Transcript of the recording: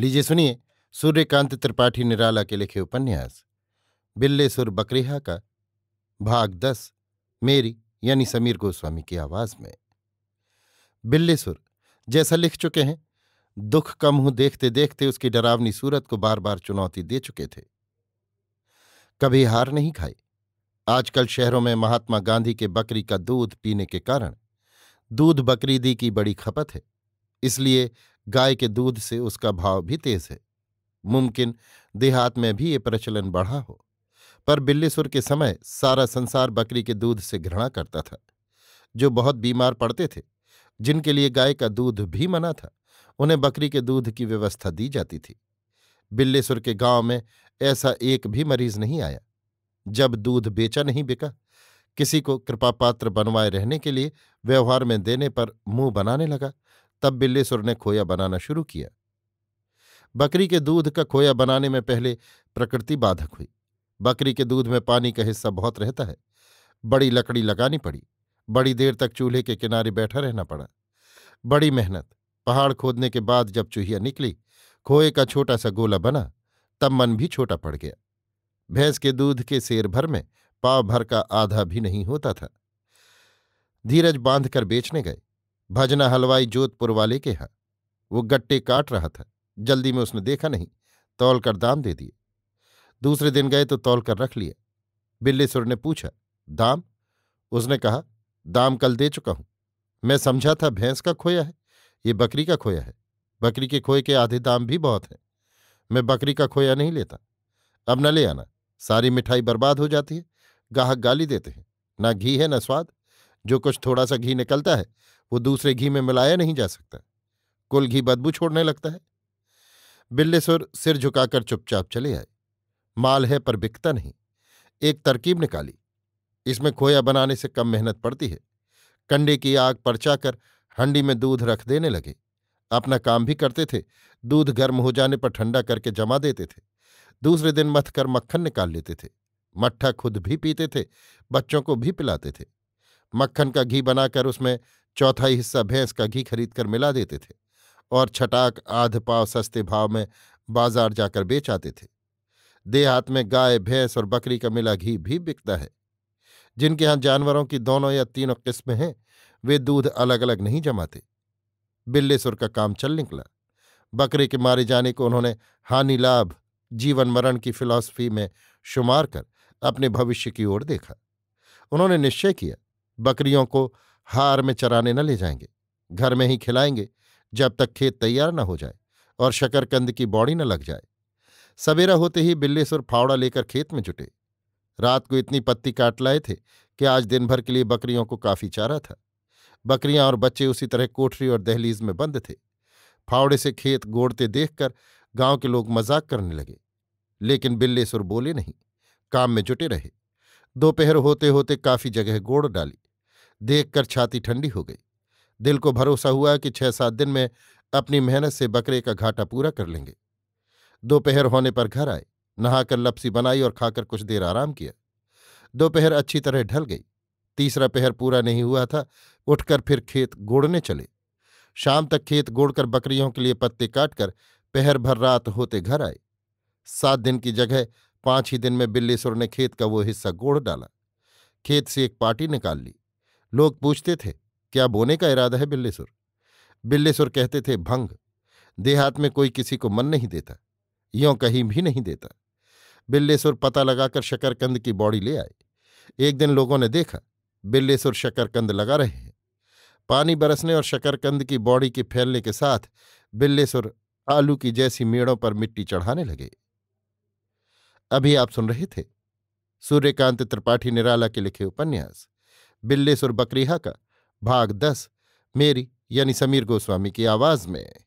लीजिए सुनिए सूर्यकांत त्रिपाठी निराला के लिखे उपन्यास बिल्ले सुर बकरेहा का भाग दस मेरी यानी समीर गोस्वामी की आवाज में बिल्ले सुर जैसा लिख चुके हैं दुख कम हूं देखते देखते उसकी डरावनी सूरत को बार बार चुनौती दे चुके थे कभी हार नहीं खाई आजकल शहरों में महात्मा गांधी के बकरी का दूध पीने के कारण दूध बकरीदी की बड़ी खपत है इसलिए गाय के दूध से उसका भाव भी तेज है मुमकिन देहात में भी ये प्रचलन बढ़ा हो पर बिल्लीसुर के समय सारा संसार बकरी के दूध से घृणा करता था जो बहुत बीमार पड़ते थे जिनके लिए गाय का दूध भी मना था उन्हें बकरी के दूध की व्यवस्था दी जाती थी बिल्लेसुर के गांव में ऐसा एक भी मरीज नहीं आया जब दूध बेचा नहीं बिका किसी को कृपापात्र बनवाए रहने के लिए व्यवहार में देने पर मुंह बनाने लगा तब बिल्लीसुर ने खोया बनाना शुरू किया बकरी के दूध का खोया बनाने में पहले प्रकृति बाधक हुई बकरी के दूध में पानी का हिस्सा बहुत रहता है बड़ी लकड़ी लगानी पड़ी बड़ी देर तक चूल्हे के किनारे बैठा रहना पड़ा बड़ी मेहनत पहाड़ खोदने के बाद जब चूहिया निकली खोए का छोटा सा गोला बना तब मन भी छोटा पड़ गया भैंस के दूध के शेर भर में पाव भर का आधा भी नहीं होता था धीरज बांध कर बेचने गए भजना हलवाई जोधपुर वाले के यहाँ वो गट्टे काट रहा था जल्दी में उसने देखा नहीं तौल कर दाम दे दिए दूसरे दिन गए तो तौल कर रख लिया बिल्लेसुर ने पूछा दाम उसने कहा दाम कल दे चुका हूं मैं समझा था भैंस का खोया है ये बकरी का खोया है बकरी के खोए के आधे दाम भी बहुत हैं मैं बकरी का खोया नहीं लेता अब न ले आना सारी मिठाई बर्बाद हो जाती है गाहक गाली देते हैं ना घी है ना स्वाद जो कुछ थोड़ा सा घी निकलता है वो दूसरे घी में मिलाया नहीं जा सकता कुल घी बदबू छोड़ने लगता है बिल्लेसुर सिर झुकाकर चुपचाप चले आए माल है पर बिकता नहीं एक तरकीब निकाली इसमें खोया बनाने से कम मेहनत पड़ती है कंडे की आग परचाकर हंडी में दूध रख देने लगे अपना काम भी करते थे दूध गर्म हो जाने पर ठंडा करके जमा देते थे दूसरे दिन मथ कर मक्खन निकाल लेते थे मट्ठा खुद भी पीते थे बच्चों को भी पिलाते थे मक्खन का घी बनाकर उसमें चौथाई हिस्सा भैंस का घी खरीद कर मिला देते थे और छटाक आध पाव सस्ते भाव में बाजार जाकर बेच आते थे देहात में गाय भैंस और बकरी का मिला घी भी बिकता है जिनके यहाँ जानवरों की दोनों या तीनों किस्में हैं वे दूध अलग अलग नहीं जमाते बिल्लेसुर का काम चल निकला बकरे के मारे जाने को उन्होंने हानि लाभ जीवन मरण की फिलॉसफी में शुमार कर अपने भविष्य की ओर देखा उन्होंने निश्चय किया बकरियों को हार में चराने न ले जाएंगे घर में ही खिलाएंगे जब तक खेत तैयार न हो जाए और शकरकंद की बॉडी न लग जाए सवेरा होते ही बिल्लेसुर फावड़ा लेकर खेत में जुटे रात को इतनी पत्ती काट लाए थे कि आज दिन भर के लिए बकरियों को काफी चारा था बकरियां और बच्चे उसी तरह कोठरी और दहलीज में बंद थे फावड़े से खेत गोड़ते देखकर गांव के लोग मजाक करने लगे लेकिन बिल्लेसुर बोले नहीं काम में जुटे रहे दोपहर होते होते काफी जगह गोड़ डाली देखकर छाती ठंडी हो गई दिल को भरोसा हुआ कि छह सात दिन में अपनी मेहनत से बकरे का घाटा पूरा कर लेंगे दोपहर होने पर घर आए नहाकर लपसी बनाई और खाकर कुछ देर आराम किया दोपहर अच्छी तरह ढल गई तीसरा पहर पूरा नहीं हुआ था उठकर फिर खेत गोड़ने चले शाम तक खेत गोड़कर बकरियों के लिए पत्ते काटकर पहर भर रात होते घर आए सात दिन की जगह पांच ही दिन में बिल्लीसुर ने खेत का वो हिस्सा गोड़ डाला खेत से एक पार्टी निकाल ली लोग पूछते थे क्या बोने का इरादा है बिल्लीसुर बिल्लीसुर कहते थे भंग देहात में कोई किसी को मन नहीं देता यों कहीं भी नहीं देता बिल्लेसुर पता लगाकर शकरकंद की बॉडी ले आए एक दिन लोगों ने देखा बिल्लेसुर शकरकंद लगा रहे हैं पानी बरसने और शकरकंद की बॉडी के फैलने के साथ बिल्लेसुर आलू की जैसी मेड़ों पर मिट्टी चढ़ाने लगे अभी आप सुन रहे थे सूर्यकांत त्रिपाठी निराला के लिखे उपन्यास बिल्लेसुर बकरीहा का भाग दस मेरी यानी समीर गोस्वामी की आवाज में